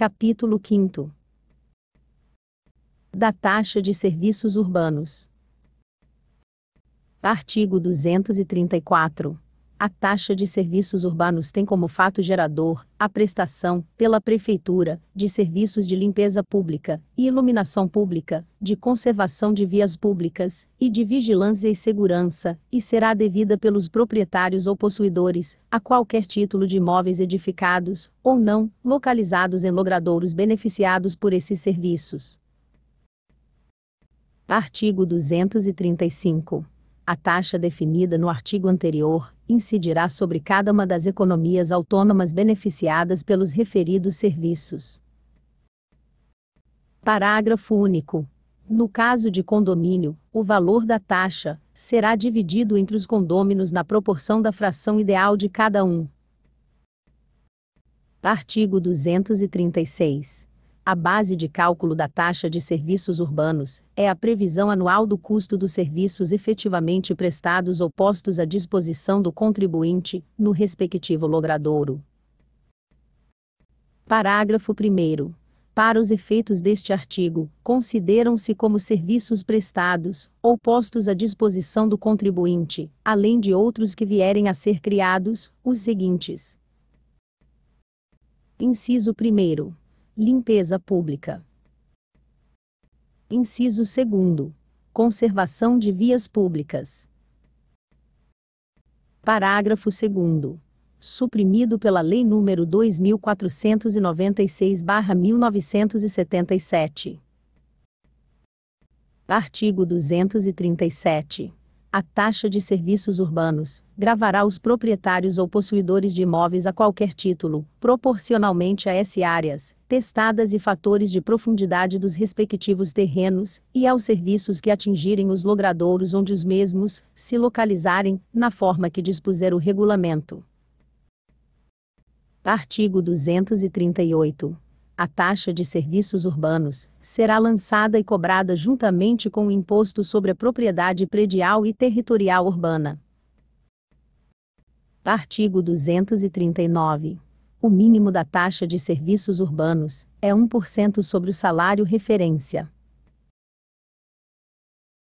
Capítulo 5 Da taxa de serviços urbanos. Artigo 234. A taxa de serviços urbanos tem como fato gerador a prestação, pela Prefeitura, de serviços de limpeza pública e iluminação pública, de conservação de vias públicas e de vigilância e segurança, e será devida pelos proprietários ou possuidores, a qualquer título de imóveis edificados, ou não, localizados em logradouros beneficiados por esses serviços. Artigo 235. A taxa definida no artigo anterior incidirá sobre cada uma das economias autônomas beneficiadas pelos referidos serviços. Parágrafo único. No caso de condomínio, o valor da taxa será dividido entre os condôminos na proporção da fração ideal de cada um. Artigo 236. A base de cálculo da taxa de serviços urbanos é a previsão anual do custo dos serviços efetivamente prestados ou postos à disposição do contribuinte, no respectivo logradouro. Parágrafo 1. Para os efeitos deste artigo, consideram-se como serviços prestados ou postos à disposição do contribuinte, além de outros que vierem a ser criados, os seguintes: Inciso 1 limpeza pública. Inciso 2. Conservação de vias públicas. Parágrafo 2. Suprimido pela Lei nº 2496-1977. Artigo 237. A taxa de serviços urbanos gravará os proprietários ou possuidores de imóveis a qualquer título, proporcionalmente a S áreas, testadas e fatores de profundidade dos respectivos terrenos, e aos serviços que atingirem os logradouros onde os mesmos se localizarem, na forma que dispuser o regulamento. Artigo 238 a taxa de serviços urbanos será lançada e cobrada juntamente com o imposto sobre a propriedade predial e territorial urbana. Artigo 239. O mínimo da taxa de serviços urbanos é 1% sobre o salário referência.